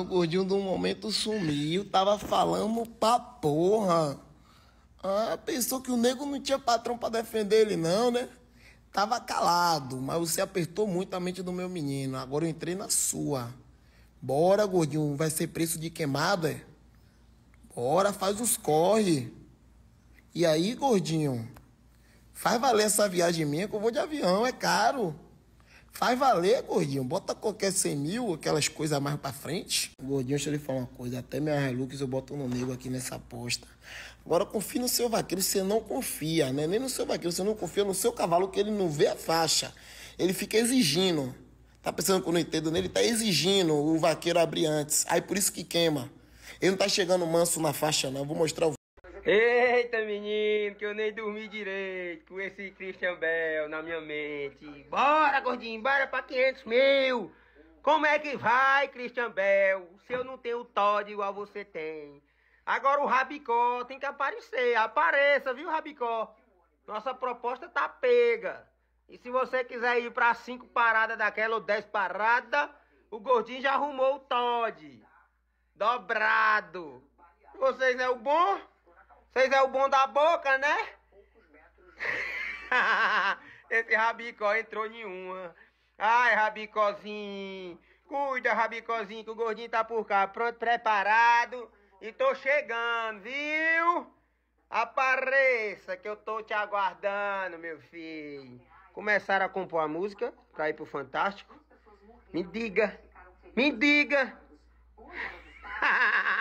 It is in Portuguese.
O gordinho do momento sumiu, tava falando pra porra. Ah, pensou que o nego não tinha patrão para defender ele, não, né? Tava calado, mas você apertou muito a mente do meu menino. Agora eu entrei na sua. Bora, gordinho, vai ser preço de queimada? É? Bora, faz os corre. E aí, gordinho, faz valer essa viagem minha que eu vou de avião, é caro. Faz valer, gordinho. Bota qualquer 100 mil, aquelas coisas mais pra frente. Gordinho, deixa eu lhe falar uma coisa. Até minha Hilux eu boto no nego aqui nessa aposta. Agora confia no seu vaqueiro, você não confia, né? Nem no seu vaqueiro, você não confia no seu cavalo que ele não vê a faixa. Ele fica exigindo. Tá pensando que eu não entendo nele? Ele tá exigindo o vaqueiro abrir antes. Aí por isso que queima. Ele não tá chegando manso na faixa, não. vou mostrar o. Eita, menino! menino, que eu nem dormi direito com esse Christian Bell na minha mente. Bora, gordinho, bora pra 500 mil. Como é que vai, Christian Bell, se eu não tenho o Todd igual você tem? Agora o Rabicó tem que aparecer. Apareça, viu, Rabicó? Nossa proposta tá pega. E se você quiser ir pra cinco paradas daquela ou dez paradas, o gordinho já arrumou o Todd. Dobrado. Vocês é o bom? Vocês é o bom da boca, né? Esse rabicó entrou em uma. Ai, rabicozinho. Cuida, rabicozinho, que o gordinho tá por cá. Pronto, preparado. E tô chegando, viu? Apareça que eu tô te aguardando, meu filho. Começaram a compor a música pra ir pro Fantástico. Me diga. Me diga.